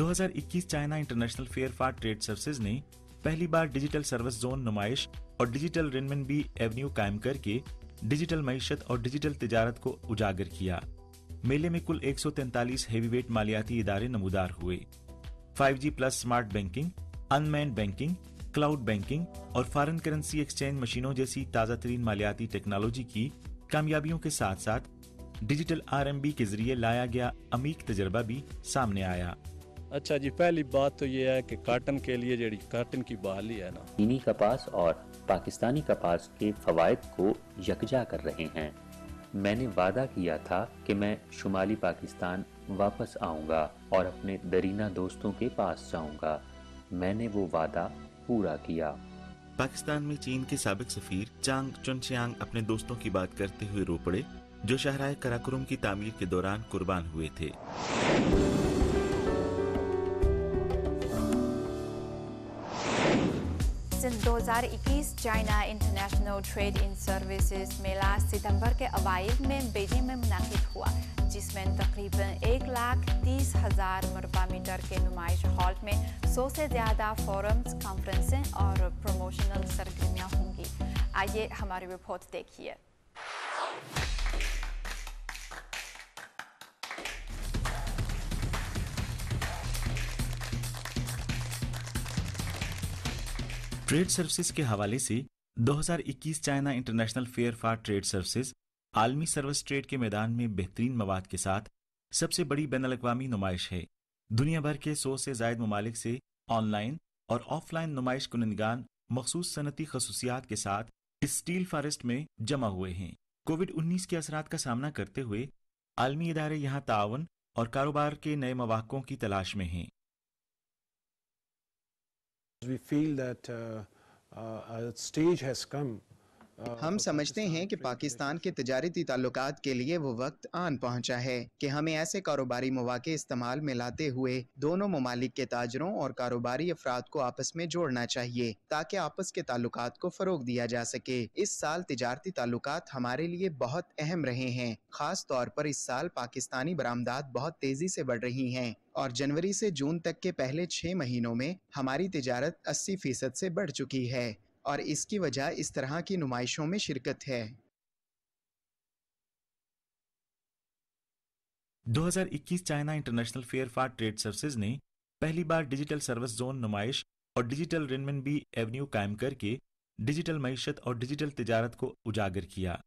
2021 China International Fair for Trade Services ने पहली बार digital service zone नुमाइश और डिजिटल बी एवेन्यू कायम करके डिजिटल मीशत और डिजिटल तजारत को उजागर किया मेले में कुल एक हैवीवेट मालियाती इदारे नमूदार हुए 5G plus smart banking unmanned banking cloud banking और फॉरन करेंसी एक्सचेंज मशीनों जैसी ताज़ा तरीन मालियाती टेक्नोलॉजी की कामयाबियों के साथ साथ डिजिटल बी के जरिए लाया गया अमीक तजर्बा भी सामने आया अच्छा जी पहली बात तो ये है कि काटन के लिए जड़ी काटन की बहाली है ना चीनी कपास और पाकिस्तानी कपास के फवायद को यकजा कर रहे हैं मैंने वादा किया था कि मैं शुमाली पाकिस्तान वापस आऊँगा और अपने दरीना दोस्तों के पास जाऊँगा मैंने वो वादा पूरा किया पाकिस्तान में चीन के सबक सफीर चांग चुनशियांग अपने दोस्तों की बात करते हुए रो पड़े जो शहराय कराकुरम की तामीर के दौरान कुर्बान हुए थे since 2021 China International Trade in Services मेला सितंबर के अवाइल में बेजिंग में मुनद हुआ जिसमें तकरीबन एक लाख तीस हज़ार मरबा मीटर के नुमाइश हॉल में सौ से ज़्यादा फोरम्स कॉन्फ्रेंसें और प्रमोशनल सरगर्मियाँ होंगी आइए हमारे रिपोर्ट देखिए ट्रेड सर्विसेज के हवाले से 2021 China International Fair for Trade Services आलमी सर्विस ट्रेड के मैदान में बेहतरीन मवाद के साथ सबसे बड़ी बैन अवी नुमाइश है दुनिया भर के सौ से जायद ममालिक से ऑनलाइन और ऑफलाइन नुमाइश कुनंदगान मखसूस सनती खसूसियात के साथ स्टील फॉरेस्ट में जमा हुए हैं कोविड 19 के असरा का सामना करते हुए आलमी इदारे यहाँ ताउन और कारोबार के नए मौाक़ों की तलाश में हैं We feel that uh, uh, a stage has come हम समझते हैं कि पाकिस्तान के तजारती ताल्लुक के लिए वो वक्त आन पहुंचा है कि हमें ऐसे कारोबारी मौाक़े इस्तेमाल में लाते हुए दोनों ममालिक के ताजरों और कारोबारी अफराद को आपस में जोड़ना चाहिए ताकि आपस के ताल्लुक को फ़रोग दिया जा सके इस साल तजारती ताल्लुक हमारे लिए बहुत अहम रहे हैं खास तौर पर इस साल पाकिस्तानी बरामदात बहुत तेज़ी से बढ़ रही हैं और जनवरी से जून तक के पहले छः महीनों में हमारी तजारत अस्सी फीसद से बढ़ चुकी है और इसकी वजह इस तरह की नुमाइशों में शिरकत है 2021 China International Fair for Trade Services ने पहली बार डिजिटल सर्विस जोन नुमाइश और डिजिटल बी एवेन्यू कायम करके डिजिटल मीशत और डिजिटल तजारत को उजागर किया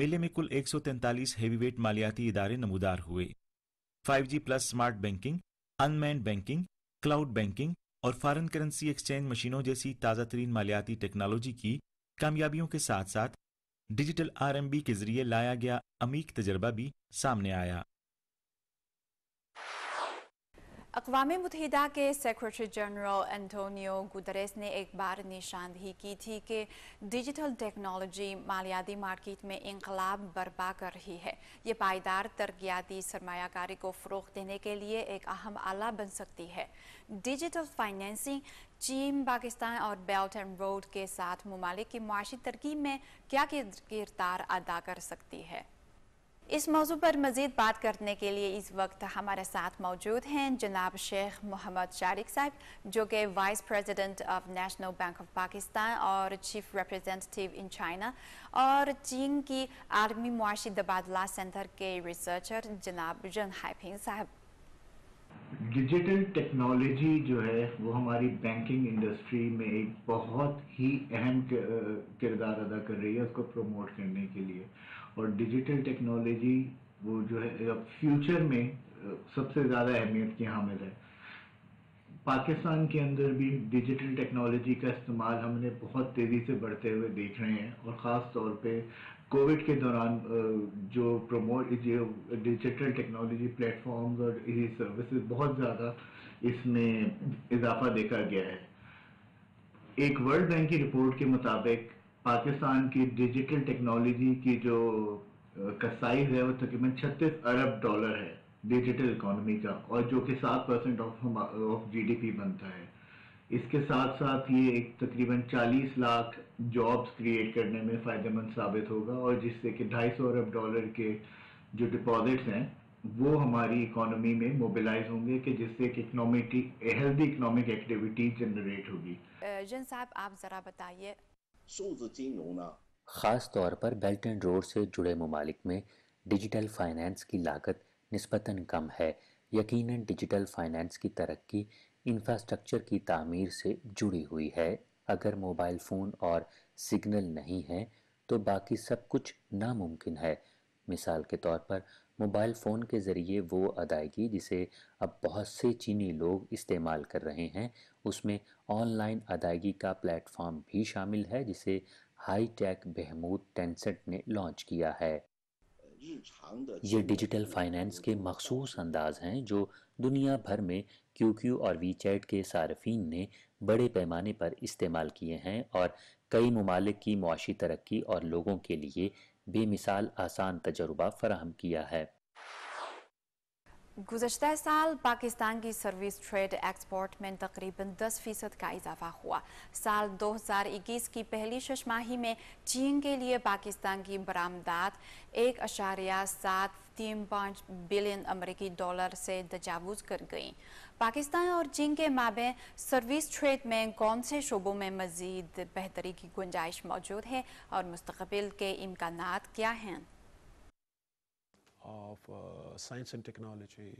मेले में कुल 143 हैवीवेट मालियाती इदारे नमूदार हुए 5G plus smart banking unmanned banking cloud banking और फॉरेन करेंसी एक्सचेंज मशीनों जैसी ताज़ा तरीन मालियाती टेक्नोलॉजी की कामयाबियों के साथ साथ डिजिटल आरएमबी के जरिए लाया गया अमीक तजर्बा भी सामने आया अकवा मुतहदा के सेक्रेटरी जनरल एंटोनियो गुदरेस ने एक बार निशानदही की थी कि डिजिटल टेक्नोलॉजी मालियाती मार्केट में इनकलाब बर्पा कर रही है ये पायदार तरक्याती सरमाकारी को फ़रोग देने के लिए एक अहम आला बन सकती है डिजिटल फाइनेंसिंग चीन पाकिस्तान और बेल्ट एंड रोड के साथ ममालिक की माशी में क्या किरदार अदा कर सकती है इस मौजू पर मजीद बात करने के लिए इस वक्त हमारे साथ मौजूद हैं जनाब शेख मोहम्मद शारिक साहब जो कि vice president of National Bank of Pakistan और चीफ रिप्रेजेंटेटिव इन चाइना और चीन की आर्मी मुआशी तबादला सेंटर के रिसर्चर जनाब जन हाइफिंग साहब डिजिटल टेक्नोलॉजी जो है वो हमारी बैंकिंग इंडस्ट्री में एक बहुत ही अहम किरदार अदा कर रही है उसको प्रमोट करने के लिए और डिजिटल टेक्नोलॉजी वो जो है फ्यूचर में सबसे ज़्यादा अहमियत की हामिल है पाकिस्तान के अंदर भी डिजिटल टेक्नोलॉजी का इस्तेमाल हमने बहुत तेज़ी से बढ़ते हुए देख रहे हैं और ख़ास तौर पे कोविड के दौरान जो प्रमोट जो डिजिटल टेक्नोलॉजी प्लेटफॉर्म्स और ये सर्विसेज बहुत ज़्यादा इसमें इजाफा देखा गया है एक वर्ल्ड बैंक की रिपोर्ट के मुताबिक पाकिस्तान की डिजिटल टेक्नोलॉजी की जो कसाई है वो तकरीबन छत्तीस अरब डॉलर है डिजिटल इकोनॉमी का और जो कि सात परसेंट ऑफ ऑफ जीडीपी बनता है इसके साथ साथ ये एक तकरीबन 40 लाख जॉब्स क्रिएट करने में फ़ायदेमंद साबित होगा और जिससे कि 250 अरब डॉलर के जो डिपॉजिट्स हैं वो हमारी इकोनॉमी में मोबिलाइज होंगे कि जिससे एक economic healthy economic activity generate होगी जिन साहब आप ज़रा बताइए खास तौर पर बेल्ट एंड रोड से जुड़े ममालिक में डिजिटल फाइनेंस की लागत नस्बता कम है यकीनन डिजिटल फाइनेंस की तरक्की इंफ्रास्ट्रक्चर की तामीर से जुड़ी हुई है अगर मोबाइल फ़ोन और सिग्नल नहीं है तो बाकी सब कुछ नामुमकिन है मिसाल के तौर पर मोबाइल फ़ोन के ज़रिए वो अदायगी जिसे अब बहुत से चीनी लोग इस्तेमाल कर रहे हैं उसमें ऑनलाइन अदायगी का प्लेटफॉर्म भी शामिल है जिसे हाई टेक बहमूद टेंसेंट ने लॉन्च किया है ये डिजिटल फाइनेंस के मखसूस अंदाज हैं जो दुनिया भर में क्यू और वीचैट के सार्फिन ने बड़े पैमाने पर इस्तेमाल किए हैं और कई ममालिक की मुआशी तरक्की और लोगों के लिए बेमिसाल आसान तजर्बा फराहम किया है गुजशत साल पाकिस्तान की सर्विस ट्रेड एक्सपोर्ट में तकरीबन 10 फीसद का इजाफा हुआ साल 2021 की पहली शशमाही में चीन के लिए पाकिस्तान की बरामदात एक अशारिया सात तीन पाँच बिलियन अमेरिकी डॉलर से तजावुज कर गई पाकिस्तान और चीन के माबे सर्विस क्षेत्र में कौन से शोबों में मजीद बेहतरी की गुंजाइश मौजूद है और मुस्तबिल के इम्कान क्या हैं ऑफ साइंस एंड टेक्नोलॉजी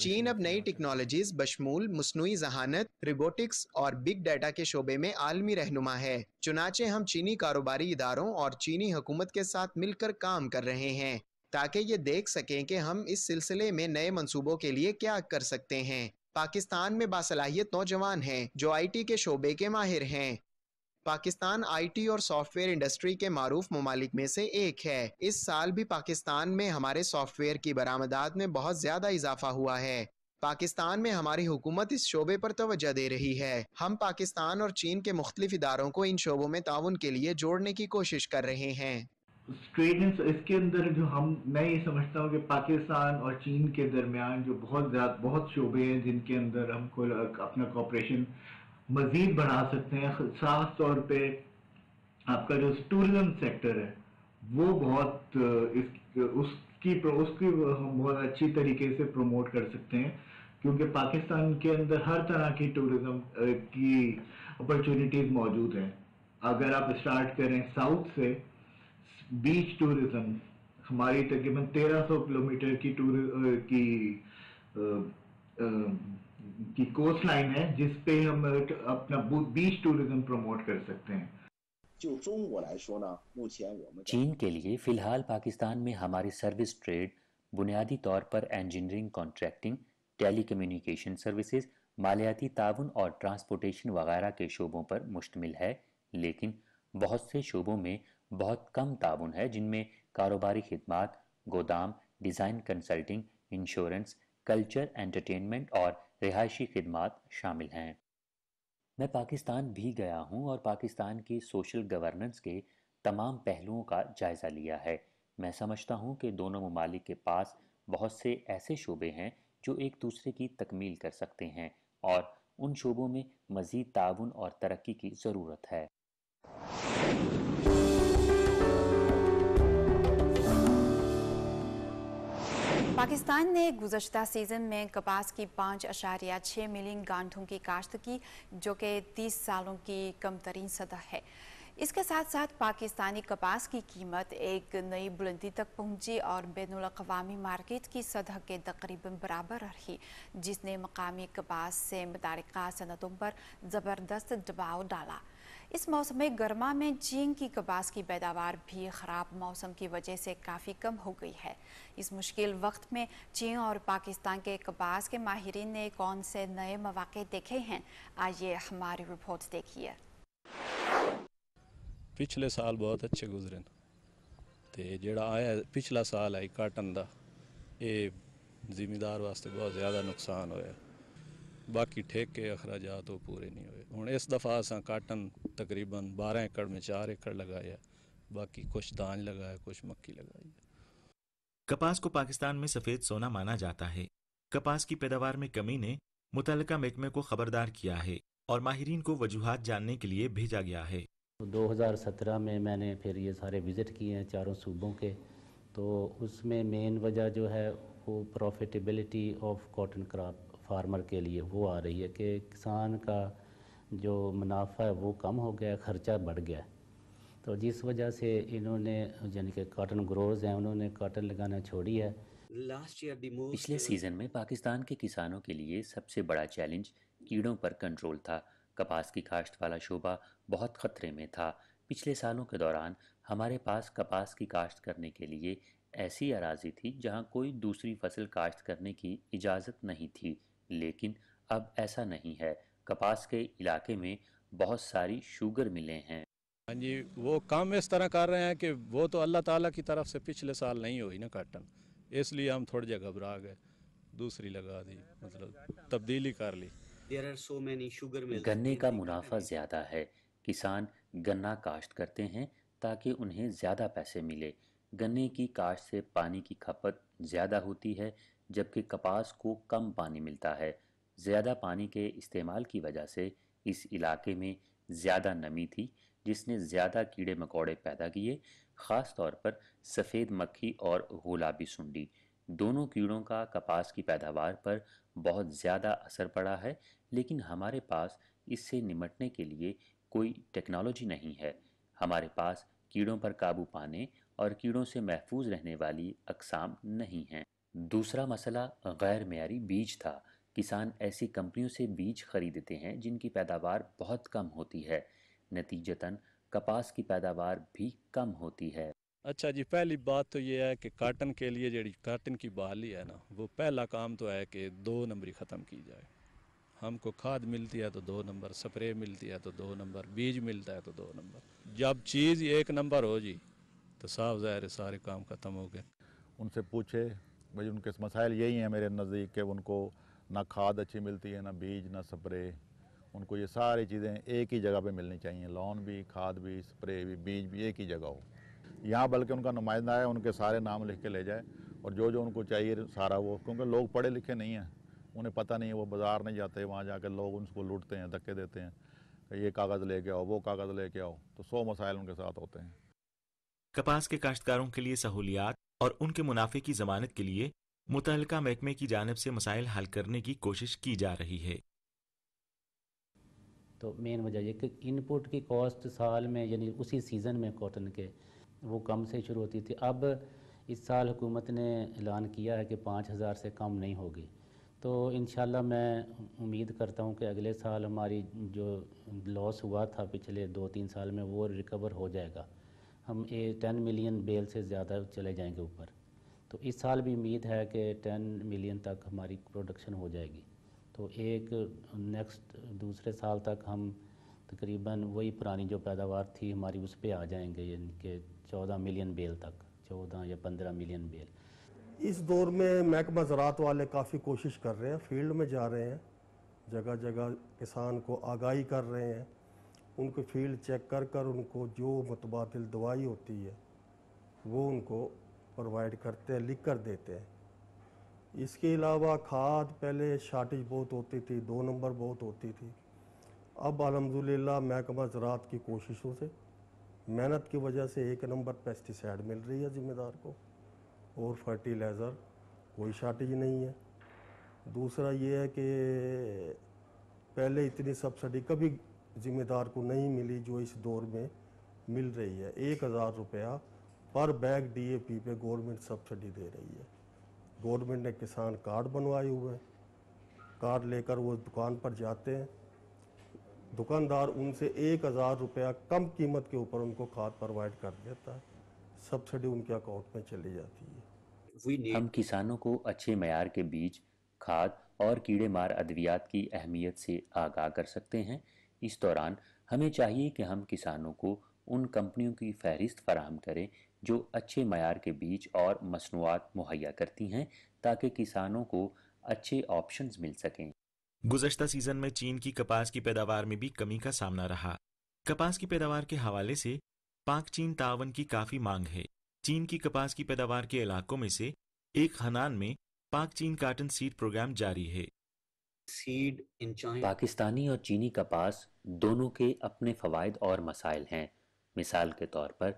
चीन अब नई टेक्नोलॉजीज बशमूल मसनू जहानत रिबोटिक्स और बिग डाटा के शोबे में आलमी रहनुमा है चुनाचे हम चीनी कारोबारी इदारों और चीनी हुकूमत के साथ मिलकर काम कर रहे हैं ताकि ये देख सकें कि हम इस सिलसिले में नए मंसूबों के लिए क्या कर सकते हैं पाकिस्तान में बासलाहियत नौजवान हैं जो आईटी के शोबे के माहिर हैं पाकिस्तान आईटी और सॉफ्टवेयर इंडस्ट्री के मरूफ ममालिक में से एक है इस साल भी पाकिस्तान में हमारे सॉफ्टवेयर की बरामदात में बहुत ज्यादा इजाफा हुआ है पाकिस्तान में हमारी हुकूमत इस शोबे पर तोज्जा दे रही है हम पाकिस्तान और चीन के मुख्तलिफ इदारों को इन शोबों में ताउन के लिए जोड़ने की कोशिश कर रहे हैं इसके अंदर जो हम मैं ये समझता हूँ कि पाकिस्तान और चीन के दरमियान जो बहुत ज़्यादा बहुत शोबे हैं जिनके अंदर हमको अपना कॉपरेशन मज़ीद बढ़ा सकते हैं ख़ास तौर पे आपका जो टूरिज़म सेक्टर है वो बहुत इस उसकी उसकी हम बहुत अच्छी तरीके से प्रमोट कर सकते हैं क्योंकि पाकिस्तान के अंदर हर तरह की टूरिज़म की अपॉर्चुनिटीज़ मौजूद हैं अगर आप स्टार्ट करें साउथ से बीच टूरिज़म हमारी तकरीबन 1300 किलोमीटर की टूर की आ, आ, की कोस्ट लाइन है जिस पे हम अपना बीच टूरिज्म प्रमोट कर सकते हैं चीन के लिए फिलहाल पाकिस्तान में हमारी सर्विस ट्रेड बुनियादी तौर पर engineering contracting telecommunication services मालियाती ताउन और ट्रांसपोर्टेशन वगैरह के शोबों पर मुश्तमिल है लेकिन बहुत से शोबों में बहुत कम ताउन है जिनमें कारोबारी खदमात गोदाम design consulting insurance culture entertainment और रिहायशी खदमात शामिल हैं मैं पाकिस्तान भी गया हूं और पाकिस्तान की सोशल गवर्नेंस के तमाम पहलुओं का जायज़ा लिया है मैं समझता हूं कि दोनों ममालिक के पास बहुत से ऐसे शोबे हैं जो एक दूसरे की तकमील कर सकते हैं और उन शोबों में मज़ीद ताउन और तरक्की की ज़रूरत है पाकिस्तान ने गुजशत सीज़न में कपास की पाँच अशारिया छः मिलियन गांठों की काश्त की जो कि तीस सालों की कम तरीन सतह है इसके साथ साथ पाकिस्तानी कपास की कीमत एक नई बुलंदी तक पहुंची और बैन अवी मार्केट की सतह के तकरीबन बराबर रही जिसने मकामी कपास से मुतल सनतों पर ज़बरदस्त दबाव डाला इस मौसम गर्मा में चीन की कपास की पैदावार भी ख़राब मौसम की वजह से काफ़ी कम हो गई है इस मुश्किल वक्त में चीन और पाकिस्तान के कपास के माहरीन ने कौन से नए मौाक़े देखे हैं आइए हमारी रिपोर्ट देखिए पिछले साल बहुत अच्छे गुजरे तो जोड़ा आया पिछला साल आई काटन का ये जिमीदार वास्ते बहुत ज़्यादा नुकसान होया बाकी ठेके अखराज तो पूरे नहीं हुए हूँ इस दफ़ा असा काटन तकरीबन बारह एकड़ में चार एकड़ लगाया बाकी कुछ दान लगाया कुछ मक्की लगाई कपास को पाकिस्तान में सफेद सोना माना जाता है कपास की पैदावार में कमी ने मुतलका महकमे को खबरदार किया है और माहरीन को वजूहत जानने के लिए भेजा गया है 2017 तो में मैंने फिर ये सारे विज़िट किए हैं चारों सूबों के तो उसमें मेन वजह जो है वो profitability of cotton crop farmer के लिए वो आ रही है कि किसान का जो मुनाफा है वो कम हो गया ख़र्चा बढ़ गया तो जिस वजह से इन्होंने यानी कि कॉटन ग्रोज हैं उन्होंने कॉटन लगाना छोड़ी है लास्ट ईयर पिछले सीज़न uh, में पाकिस्तान के किसानों के लिए सबसे बड़ा चैलेंज कीड़ों पर कंट्रोल था कपास की काश्त वाला शोबा बहुत खतरे में था पिछले सालों के दौरान हमारे पास कपास की काश्त करने के लिए ऐसी अराजी थी जहां कोई दूसरी फसल काश्त करने की इजाज़त नहीं थी लेकिन अब ऐसा नहीं है कपास के इलाके में बहुत सारी शुगर मिलें हैं हाँ जी वो काम इस तरह कर रहे हैं कि वो तो अल्लाह ताला की तरफ से पिछले साल नहीं हुई ना काटन इसलिए हम थोड़ी जगह घबरा गए दूसरी लगा दी मतलब तब्दीली कर ली गन्ने का मुनाफा ज्यादा है किसान गन्ना काश्त करते हैं ताकि उन्हें ज़्यादा पैसे मिले गन्ने की काश्त से पानी की खपत ज़्यादा होती है जबकि कपास को कम पानी मिलता है ज़्यादा पानी के इस्तेमाल की वजह से इस इलाके में ज़्यादा नमी थी जिसने ज़्यादा कीड़े मकोड़े पैदा किए ख़ास तौर पर सफ़ेद मक्खी और गुलाबी सुंडी दोनों कीड़ों का कपास की पैदावार पर बहुत ज़्यादा असर पड़ा है लेकिन हमारे पास इससे निमटने के लिए कोई टेक्नोलॉजी नहीं है हमारे पास कीड़ों पर काबू पाने और कीड़ों से महफूज रहने वाली अकसाम नहीं हैं दूसरा मसला गैर मैारी बीज था किसान ऐसी कंपनियों से बीज खरीदते हैं जिनकी पैदावार बहुत कम होती है नतीजतन कपास की पैदावार भी कम होती है अच्छा जी पहली बात तो ये है कि काटन के लिए जी काटन की बहाली है ना वो पहला काम तो है कि दो नंबरी ख़त्म की जाए हमको खाद मिलती है तो दो नंबर स्प्रे मिलती है तो दो नंबर बीज मिलता है तो दो नंबर जब चीज़ एक नंबर हो जी तो साफ ज़ाहिर है सारे काम ख़त्म हो गए उनसे पूछे भाई उनके मसाइल यही हैं मेरे नज़दीक के उनको ना खाद अच्छी मिलती है ना बीज ना स्प्रे उनको ये सारी चीज़ें एक ही जगह पे मिलनी चाहिए लॉन भी खाद भी स्प्रे भी बीज भी एक ही जगह हो यहाँ बल्कि उनका नुमाइंदा है उनके सारे नाम लिख के ले जाए और जो जो उनको चाहिए सारा वो क्योंकि लोग पढ़े लिखे नहीं हैं उन्हें पता नहीं है वो बाज़ार नहीं जाते वहाँ जाकर लोग उनको लूटते हैं धक्के देते हैं ये कागज़ लेके आओ वो कागज़ लेके आओ तो सौ मसाइल उनके साथ होते हैं कपास के काश्तकारों के लिए सहूलियात और उनके मुनाफे की जमानत के लिए मुतल महकमे की जानब से मसाइल हल करने की कोशिश की जा रही है तो मेन वजह यह कि इनपुट की कॉस्ट साल में यानी उसी सीज़न में कॉटन के वो कम से शुरू होती थी अब इस साल हुकूमत ने ऐलान किया है कि पाँच हज़ार से कम नहीं होगी तो इन मैं उम्मीद करता हूँ कि अगले साल हमारी जो लॉस हुआ था पिछले दो तीन साल में वो रिकवर हो जाएगा हम ए टेन मिलियन बेल से ज़्यादा चले जाएंगे ऊपर तो इस साल भी उम्मीद है कि टेन मिलियन तक हमारी प्रोडक्शन हो जाएगी तो एक नेक्स्ट दूसरे साल तक हम तकरीबन वही पुरानी जो पैदावार थी हमारी उस पर आ जाएंगे इनके चौदह मिलियन बेल तक चौदह या पंद्रह मिलियन बेल इस दौर में महकमा ज़रात वाले काफ़ी कोशिश कर रहे हैं फील्ड में जा रहे हैं जगह जगह किसान को आगाही कर रहे हैं उनको फील्ड चेक कर कर उनको जो मुतबाद दवाई होती है वो उनको प्रोवाइड करते हैं लिख कर देते हैं इसके अलावा खाद पहले शार्टेज बहुत होती थी दो नंबर बहुत होती थी अब अलहमदिल्ला महकमा ज़रात की कोशिशों से मेहनत की वजह से एक नंबर पेस्टिसाइड मिल रही है ज़िम्मेदार को और फर्टिलाइज़र कोई शार्टेज नहीं है दूसरा ये है कि पहले इतनी सब्सिडी कभी ज़िम्मेदार को नहीं मिली जो इस दौर में मिल रही है एक हज़ार रुपया पर बैग डीएपी पे गवर्नमेंट सब्सिडी दे रही है गवर्नमेंट ने किसान कार्ड बनवाए हुए हैं कार्ड लेकर वो दुकान पर जाते हैं दुकानदार उनसे एक हज़ार रुपया कम कीमत के ऊपर उनको खाद प्रोवाइड कर देता है सब्सिडी उनके अकाउंट में चली जाती है हम किसानों को अच्छे मैार के बीज खाद और कीड़े मार अद्वियात की अहमियत से आगाह कर सकते हैं इस दौरान हमें चाहिए कि हम किसानों को उन कंपनियों की फहरिस्त फराहम करें जो अच्छे मैार के बीज और मसनूआत मुहैया करती हैं ताकि किसानों को अच्छे ऑप्शंस मिल सकें गुजशत सीजन में चीन की कपास की पैदावार में भी कमी का सामना रहा कपास की पैदावार के हवाले से पाक चीन तावन की काफी मांग है चीन की कपास की पैदावार के इलाकों में से एक हनान में पाक चीन काटन सीड प्रोग्राम जारी है सीड इन पाकिस्तानी और चीनी कपास दोनों के अपने फवायद और मसाइल हैं मिसाल के तौर पर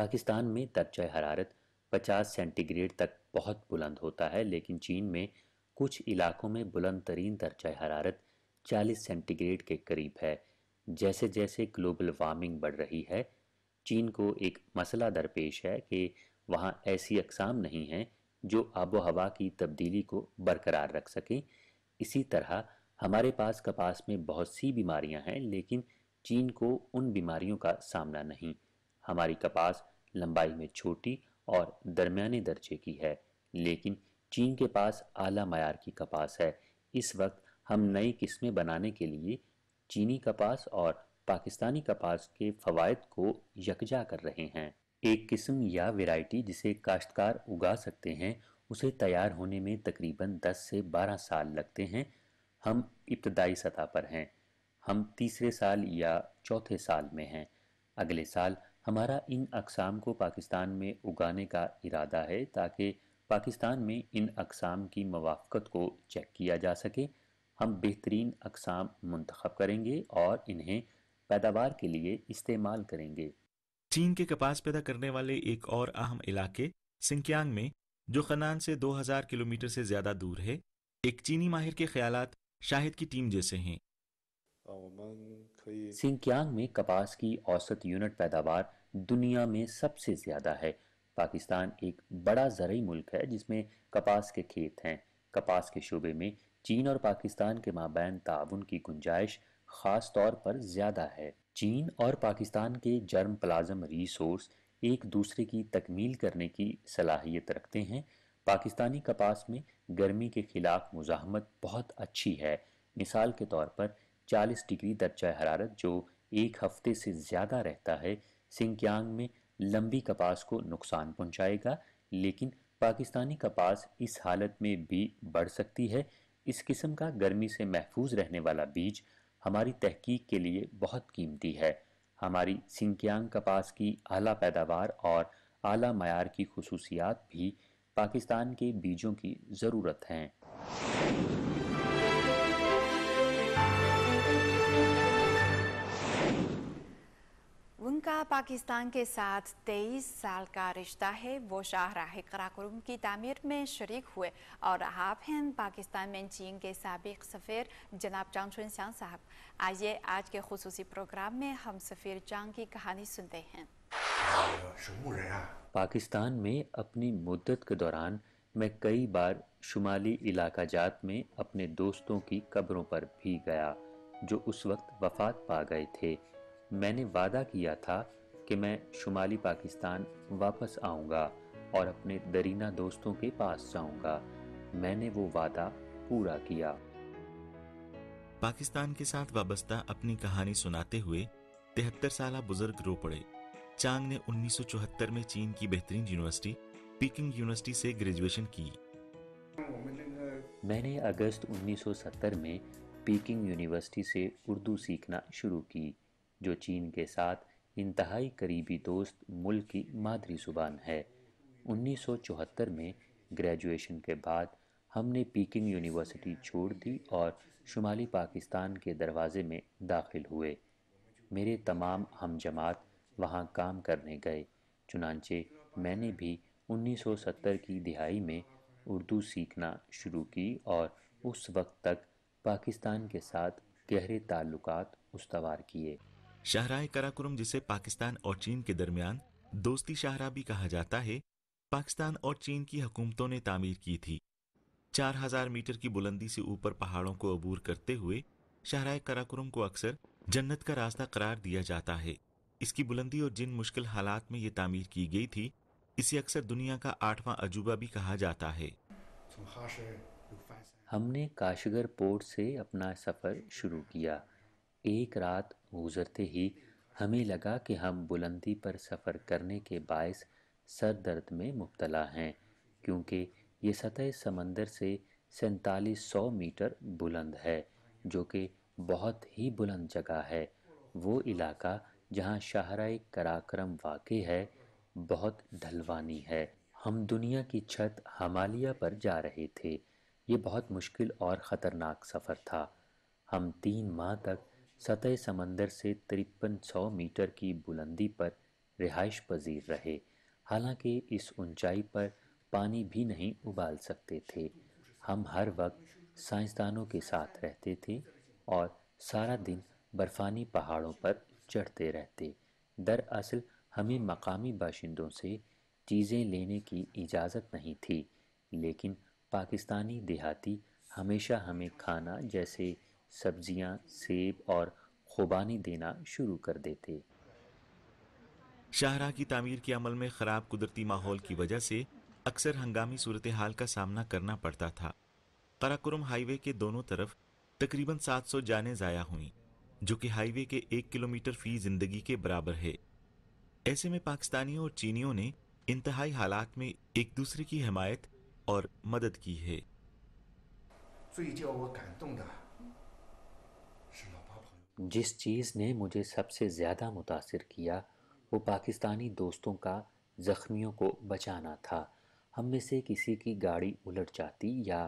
पाकिस्तान में दर्जा हरारत 50 सेंटीग्रेड तक बहुत बुलंद होता है लेकिन चीन में कुछ इलाकों में बुलंद तरीन दर्जा हरारत 40 सेंटीग्रेड के करीब है जैसे जैसे ग्लोबल वार्मिंग बढ़ रही है चीन को एक मसला दरपेश है कि वहाँ ऐसी अकसाम नहीं हैं जो आबो हवा की तब्दीली को बरकरार रख सकें इसी तरह हमारे पास कपास में बहुत सी बीमारियां हैं लेकिन चीन को उन बीमारियों का सामना नहीं हमारी कपास लंबाई में छोटी और दरमियाने दर्जे की है लेकिन चीन के पास आला मैार की कपास है इस वक्त हम नई किस्में बनाने के लिए चीनी कपास और पाकिस्तानी कपास के फवायद को यकजा कर रहे हैं एक किस्म या वैरायटी जिसे काश्तकार उगा सकते हैं उसे तैयार होने में तकरीबन 10 से 12 साल लगते हैं हम इब्तदाई सतह पर हैं हम तीसरे साल या चौथे साल में हैं अगले साल हमारा इन अकसाम को पाकिस्तान में उगाने का इरादा है ताकि पाकिस्तान में इन अकसाम की मवाफ़त को चेक किया जा सके हम बेहतरीन अकसाम मंतखब करेंगे और इन्हें पैदावार के लिए इस्तेमाल करेंगे चीन के कपास पैदा करने वाले एक और अहम इलाके सिंकियांग में जो खनान से 2000 किलोमीटर से ज़्यादा दूर है एक चीनी माहिर के ख्याल शाहिद की टीम जैसे हैं सिंकियांग में कपास की औसत यूनिट पैदावार दुनिया में सबसे ज़्यादा है पाकिस्तान एक बड़ा ज़रूरी मुल्क है जिसमें कपास के खेत हैं कपास के शुबे में चीन और पाकिस्तान के माबैन ताउन की गुंजाइश ख़ास तौर पर ज़्यादा है चीन और पाकिस्तान के जर्म प्लाजम रिसोर्स एक दूसरे की तकमील करने की सलाहियत रखते हैं पाकिस्तानी कपास में गर्मी के खिलाफ मुजामत बहुत अच्छी है मिसाल के तौर पर 40 डिग्री दर्जा हरारत जो एक हफ्ते से ज़्यादा रहता है सिंकियांग में लंबी कपास को नुकसान पहुंचाएगा लेकिन पाकिस्तानी कपास इस हालत में भी बढ़ सकती है इस किस्म का गर्मी से महफूज रहने वाला बीज हमारी तहकीक के लिए बहुत कीमती है हमारी सिंकियांग कपास की आला पैदावार और आला मैार की खसूसियात भी पाकिस्तान के बीजों की ज़रूरत हैं का पाकिस्तान के साथ 23 साल का रिश्ता है वो शाह राह कराकुरम की तमीर में शरीक हुए और आप हैं पाकिस्तान में चीन के सबक सफ़ीर जनाब चांग चुन श्याम साहब आइए आज के खसूस प्रोग्राम में हम सफ़ीर चांग की कहानी सुनते हैं पाकिस्तान में अपनी मुद्दत के दौरान मैं कई बार शुमाली इलाका जात में अपने दोस्तों की कब्रों पर भी गया जो उस वक्त वफात पा गए थे मैंने वादा किया था कि मैं शुमाली पाकिस्तान वापस आऊँगा और अपने दरीना दोस्तों के पास जाऊँगा मैंने वो वादा पूरा किया पाकिस्तान के साथ वाबस्ता अपनी कहानी सुनाते हुए तिहत्तर साल बुजुर्ग रो पड़े चांग ने 1974 में चीन की बेहतरीन यूनिवर्सिटी पीकिंग यूनिवर्सिटी से ग्रेजुएशन की मैंने अगस्त 1970 में पीकिंग यूनिवर्सिटी से उर्दू सीखना शुरू की जो चीन के साथ इंतहाई करीबी दोस्त मुल्क की मादरी ज़ुबान है 1974 में ग्रेजुएशन के बाद हमने पीकिंग यूनिवर्सिटी छोड़ दी और शुमाली पाकिस्तान के दरवाज़े में दाखिल हुए मेरे तमाम हम जमात वहाँ काम करने गए चुनाचे मैंने भी 1970 की दिहाई में उर्दू सीखना शुरू की और उस वक्त तक पाकिस्तान के साथ गहरे ताल्लुकात उसवार किए शाहरा कराकुरम जिसे पाकिस्तान और चीन के दरमियान दोस्ती शाहरा भी कहा जाता है पाकिस्तान और चीन की हुकूमतों ने तामीर की थी 4000 मीटर की बुलंदी से ऊपर पहाड़ों को अबूर करते हुए शाहरा कराकुरम को अक्सर जन्नत का रास्ता करार दिया जाता है इसकी बुलंदी और जिन मुश्किल हालात में ये तामीर की गई थी इसे अक्सर दुनिया का आठवां अजूबा भी कहा जाता है हमने काशगर पोर्ट से अपना सफ़र शुरू किया एक रात गुजरते ही हमें लगा कि हम बुलंदी पर सफ़र करने के बायस सर दर्द में मुबतला हैं क्योंकि ये सतह समंदर से सैंतालीस सौ मीटर बुलंद है जो कि बहुत ही बुलंद जगह है वो इलाका जहाँ शाहरा कराक्रम वाक़ है बहुत ढलवानी है हम दुनिया की छत हमालिया पर जा रहे थे ये बहुत मुश्किल और ख़तरनाक सफ़र था हम तीन माह तक सतह समंदर से तिरपन सौ मीटर की बुलंदी पर रिहाइश पजीर रहे हालांकि इस ऊंचाई पर पानी भी नहीं उबाल सकते थे हम हर वक्त साइंसदानों के साथ रहते थे और सारा दिन बर्फानी पहाड़ों पर चढ़ते रहते दरअसल हमें मकामी बाशिंदों से चीज़ें लेने की इजाज़त नहीं थी लेकिन पाकिस्तानी देहाती हमेशा हमें खाना जैसे सब्जियां, सेब और खुबानी देना शुरू कर देते शाहरा की तमीर के अमल में ख़राब कुदरती माहौल की वजह से अक्सर हंगामी सूरत हाल का सामना करना पड़ता था कराकुरम हाईवे के दोनों तरफ तकरीबन 700 जानें ज़ाया हुई जो कि हाईवे के एक किलोमीटर फी जिंदगी के बराबर है ऐसे में पाकिस्तानियों और चीनियों ने इंतहाई हालात में एक दूसरे की हमायत और मदद की है जिस चीज़ ने मुझे सबसे ज़्यादा मुतासर किया वो पाकिस्तानी दोस्तों का ज़ख्मियों को बचाना था हम में से किसी की गाड़ी उलट जाती या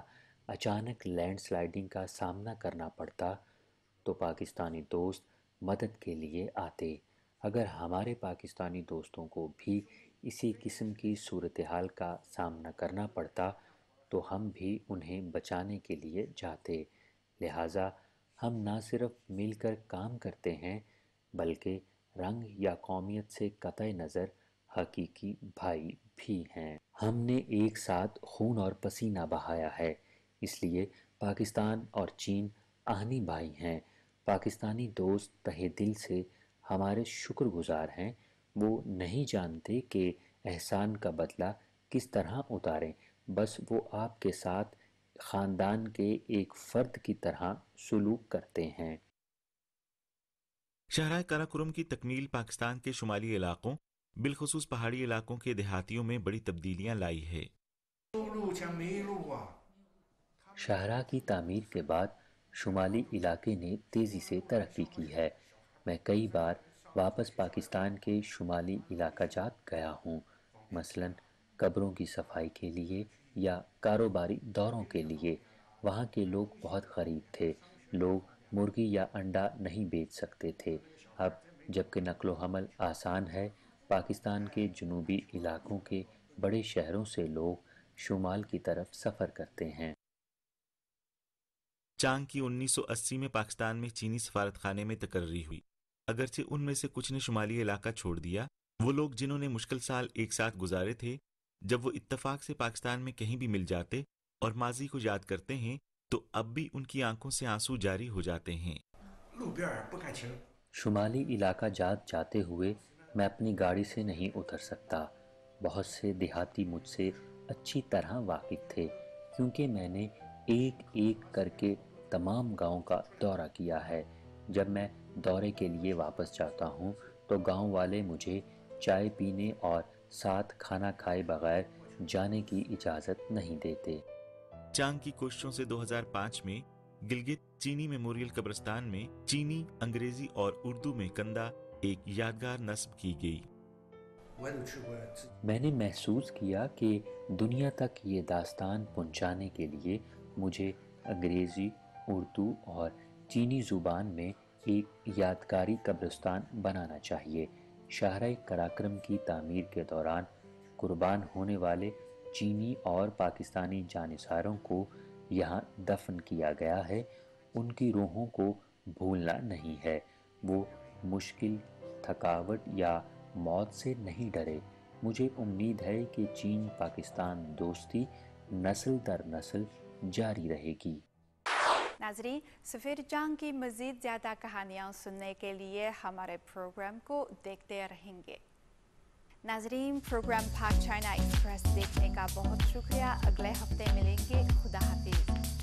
अचानक लैंडस्लाइडिंग का सामना करना पड़ता तो पाकिस्तानी दोस्त मदद के लिए आते अगर हमारे पाकिस्तानी दोस्तों को भी इसी किस्म की सूरत हाल का सामना करना पड़ता तो हम भी उन्हें बचाने के लिए जाते लिहाजा हम ना सिर्फ मिलकर काम करते हैं बल्कि रंग या कौमियत से कत नज़र हकीकी भाई भी हैं हमने एक साथ खून और पसीना बहाया है इसलिए पाकिस्तान और चीन आहनी भाई हैं पाकिस्तानी दोस्त तहे दिल से हमारे शुक्रगुजार हैं वो नहीं जानते कि एहसान का बदला किस तरह उतारें बस वो आपके साथ खानदान के एक फर्द की तरह सलूक करते हैं शहरा काराकुरम की तकमील पाकिस्तान के शुमाली इलाकों बिलखसूस पहाड़ी इलाकों के देहातियों में बड़ी तब्दीलियां लाई है शाहरा की तामीर के बाद शुमाली इलाके ने तेज़ी से तरक्की की है मैं कई बार वापस पाकिस्तान के शुमाली इलाका जात गया हूँ मसलन कब्रों की सफाई के लिए या कारोबारी दौरों के लिए वहाँ के लोग बहुत गरीब थे लोग मुर्गी या अंडा नहीं बेच सकते थे अब जबकि नकलो हमल आसान है पाकिस्तान के जनूबी इलाकों के बड़े शहरों से लोग शुमाल की तरफ सफ़र करते हैं चांग की 1980 में पाकिस्तान में चीनी सफारत खाने में तकर्री हुई अगरचे उनमें से कुछ ने शुमाली इलाका छोड़ दिया वो लोग जिन्होंने मुश्किल साल एक साथ गुजारे थे जब वो इतफाक से पाकिस्तान में कहीं भी मिल जाते और माजी को याद करते हैं तो अब भी उनकी आंखों से आंसू जारी हो जाते हैं शुमाली इलाका जात जाते हुए मैं अपनी गाड़ी से नहीं उतर सकता बहुत से देहाती मुझसे अच्छी तरह वाकिफ थे क्योंकि मैंने एक एक करके तमाम गाँव का दौरा किया है जब मैं दौरे के लिए वापस जाता हूँ तो गांव वाले मुझे चाय पीने और साथ खाना खाए बगैर जाने की इजाज़त नहीं देते चांग की कोशिशों से 2005 में गिलगित चीनी मेमोरियल कब्रिस्तान में चीनी अंग्रेजी और उर्दू में कंदा एक यादगार नस्ब की गई मैंने महसूस किया कि दुनिया तक ये दास्तान पहुंचाने के लिए मुझे अंग्रेजी उर्दू और चीनी ज़ुबान में एक यादगारी कब्रिस्तान बनाना चाहिए शाहरा कराक्रम की तामीर के दौरान कुर्बान होने वाले चीनी और पाकिस्तानी जानसारों को यहाँ दफन किया गया है उनकी रूहों को भूलना नहीं है वो मुश्किल थकावट या मौत से नहीं डरे मुझे उम्मीद है कि चीन पाकिस्तान दोस्ती नस्ल दर नस्ल जारी रहेगी नाजरीन सफ़ीर जंग की मज़ीद ज़्यादा कहानियाँ सुनने के लिए हमारे प्रोग्राम को देखते रहेंगे नाजरीन प्रोग्राम पाक चाइना एक्सप्रेस देखने का बहुत शुक्रिया अगले हफ्ते मिलेंगे खुदा हाफिज़